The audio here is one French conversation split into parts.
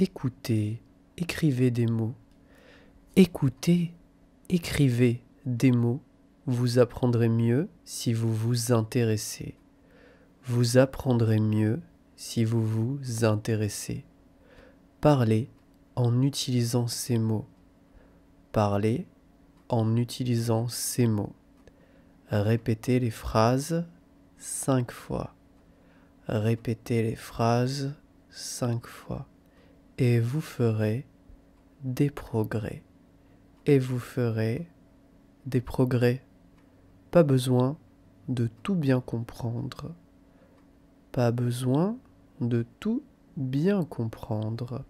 écoutez, écrivez des mots. Écoutez, écrivez des mots. Vous apprendrez mieux si vous vous intéressez. Vous apprendrez mieux si vous vous intéressez. Parlez en utilisant ces mots. Parlez en utilisant ces mots. Répétez les phrases cinq fois. Répétez les phrases cinq fois et vous ferez des progrès. Et vous ferez des progrès. Pas besoin de tout bien comprendre. Pas besoin de tout bien comprendre.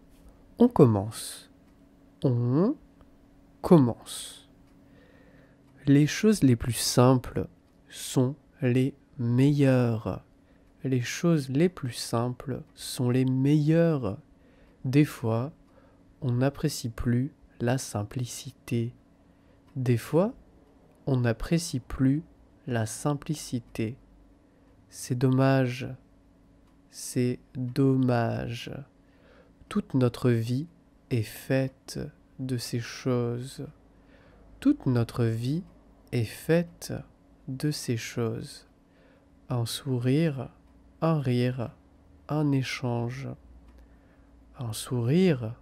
On commence. On commence. Les choses les plus simples sont les meilleures. Les choses les plus simples sont les meilleures. Des fois, on n'apprécie plus la simplicité. Des fois, on n'apprécie plus la simplicité. C'est dommage. C'est dommage. Toute notre vie est faite de ces choses. Toute notre vie est faite de ces choses. Un sourire, un rire, un échange un sourire,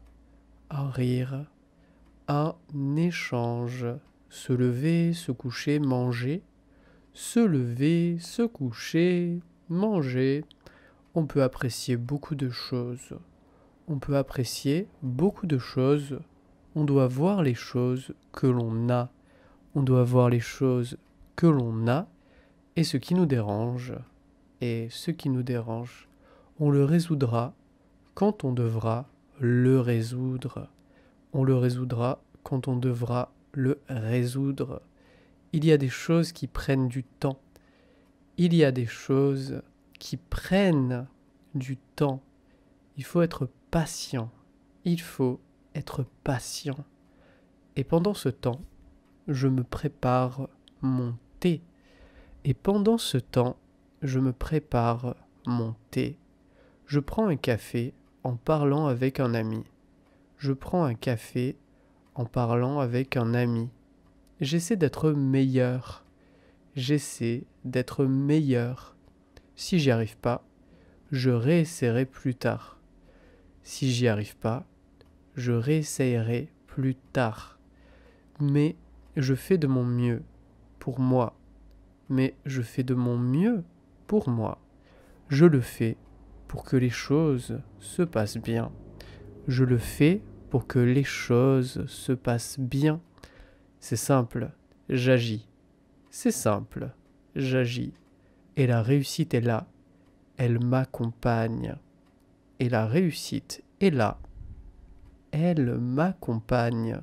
un rire, un échange, se lever, se coucher, manger, se lever, se coucher, manger. On peut apprécier beaucoup de choses. On peut apprécier beaucoup de choses. On doit voir les choses que l'on a. On doit voir les choses que l'on a et ce qui nous dérange. Et ce qui nous dérange, on le résoudra quand on devra le résoudre. On le résoudra quand on devra le résoudre. Il y a des choses qui prennent du temps. Il y a des choses qui prennent du temps. Il faut être patient. Il faut être patient. Et pendant ce temps, je me prépare mon thé. Et pendant ce temps, je me prépare mon thé. Je prends un café en parlant avec un ami. Je prends un café en parlant avec un ami. J'essaie d'être meilleur. J'essaie d'être meilleur. Si j'y arrive pas, je réessayerai plus tard. Si j'y arrive pas, je réessayerai plus tard. Mais je fais de mon mieux pour moi. Mais je fais de mon mieux pour moi. Je le fais pour que les choses se passent bien. Je le fais pour que les choses se passent bien. C'est simple, j'agis. C'est simple, j'agis. Et la réussite est là. Elle m'accompagne. Et la réussite est là. Elle m'accompagne.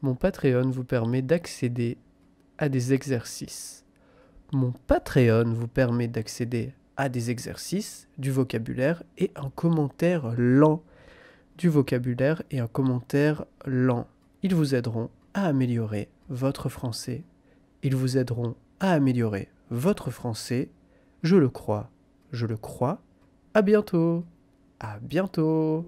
Mon Patreon vous permet d'accéder à des exercices. Mon Patreon vous permet d'accéder à des exercices, du vocabulaire et un commentaire lent. Du vocabulaire et un commentaire lent. Ils vous aideront à améliorer votre français. Ils vous aideront à améliorer votre français. Je le crois. Je le crois. À bientôt. À bientôt.